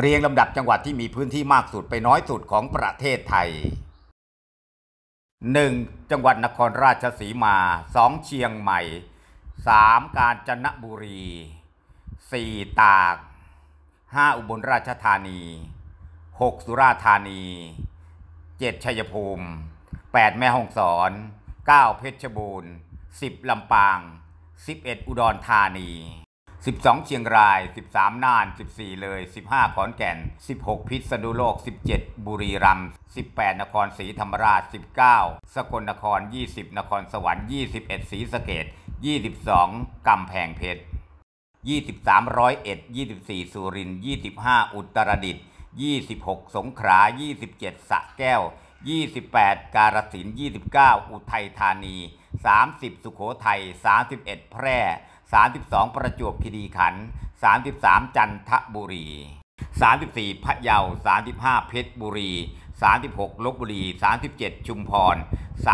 เรียงลำดับจังหวัดที่มีพื้นที่มากสุดไปน้อยสุดของประเทศไทย 1. จังหวัดนครราชสีมา 2. เชียงใหม่ 3. กาญจนบุรี 4. ตาก 5. อุบลราชธานี 6. สุราษฎร์ธานี 7. ชัยภูมิ 8. แม่ฮ่องสอน 9. เพชรบูรณ์ 10. ลำปาง11อุดรธานี12เชียงราย 13น่าน 14 เลย 15ขอนแก่น 16 พิษณุโลก 17 บุรีรัมย์18 นครศรีธรรมราช 19 สกลนคร 20 นครสวรรค์ 21ศรีสะเกด22กำแพงเพชร23ร้อยเอ็ด24 สุรินทร์25 อุตรดิตถ์26 สงขลา27สะแก้ว 28 กาฬสินธุ์29 อุทัยธานี 30 สุโขทัย31 แพร่32ประจวบคีรีขันธ์33 จันทบุรี 34พะเยา35 เพชรบุรี 36ลบบุรี 37 ชุมพร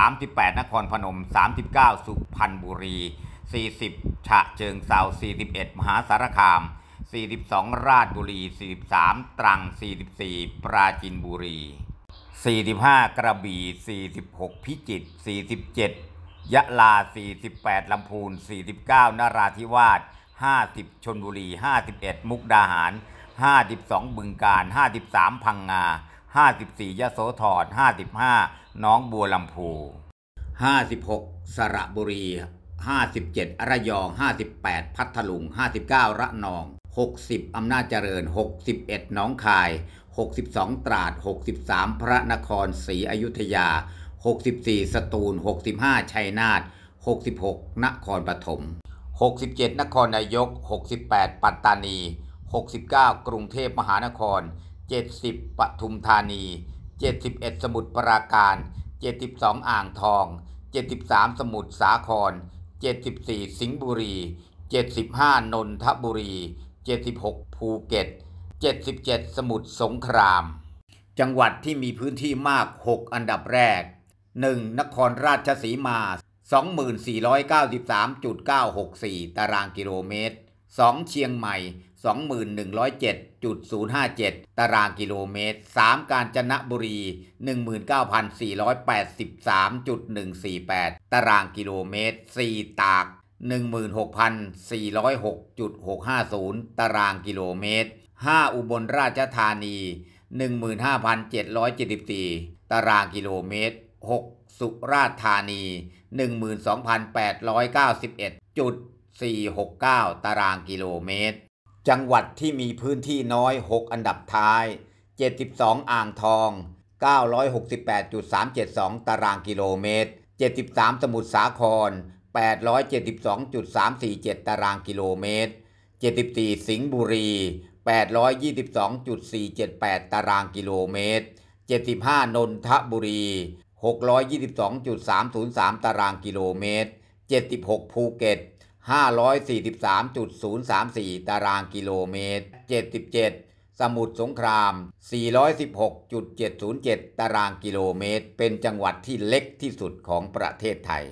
38 นครพนม 39 สุพรรณบุรี 40ฉะเชิงเซา41 มหาสารคาม 42 ราชบุรี43ตรัง 44ปราจินบุรี 45 กระบี่46 พิจิตร47ยะลา 48 ลำพูน 49 นราธิวาส 50 ชนบุรี 51 มุกดาหาร 52 บึงการ 53 พังงา 54 ยะโสธร 55 น้องบัวลำพู56 สระบุรี 57 ระยอง 58 พัทลุง 59 ระนอง 60 อำนาจเจริญ 61 น้องคาย 62 ตราด 63 พระนครศรีอยุธยา64 สตูล 65 ชัยนาท66 นครปฐม67 นครนายก 68 ปัตตานี 69 กรุงเทพมหานคร 70 ปทุมธานี 71 สมุทรปราการ 72 อ่างทอง 73 สมุทรสาคร 74 สิงห์บุรี 75 นนทบุรี 76 ภูเก็ต 77 สมุทรสงคราม จังหวัดที่มีพื้นที่มาก 6 อันดับแรก 1. นครราชสีมา 2493.964 ตารางกิโลเมตร 2. เชียงใหม่ 2107.057 ตารางกิโลเมตร 3. กาญจนบุรี 19,483.148 ตารางกิโลเมตร 4. ตาก 16,406.650 ตารางกิโลเมตร 5. อุบลราชธานี 15,774 ตารางกิโลเมตร6สุราษฎร์ธานี 12,891.469 ตารางกิโลเมตร จังหวัดที่มีพื้นที่น้อย 6 อันดับท้าย 72อ่างทอง 968.372 ตารางกิโลเมตร 73 สมุทรสาคร872.347 ตารางกิโลเมตร 74 สิงห์บุรี 822.478 ตารางกิโลเมตร 75 นนทบุรี622.303 ตารางกิโลเมตร 76 ภูเก็ต543.034 ตารางกิโลเมตร 77 สมุทรสงคราม 416.707 ตารางกิโลเมตร เป็นจังหวัดที่เล็กที่สุดของประเทศไทย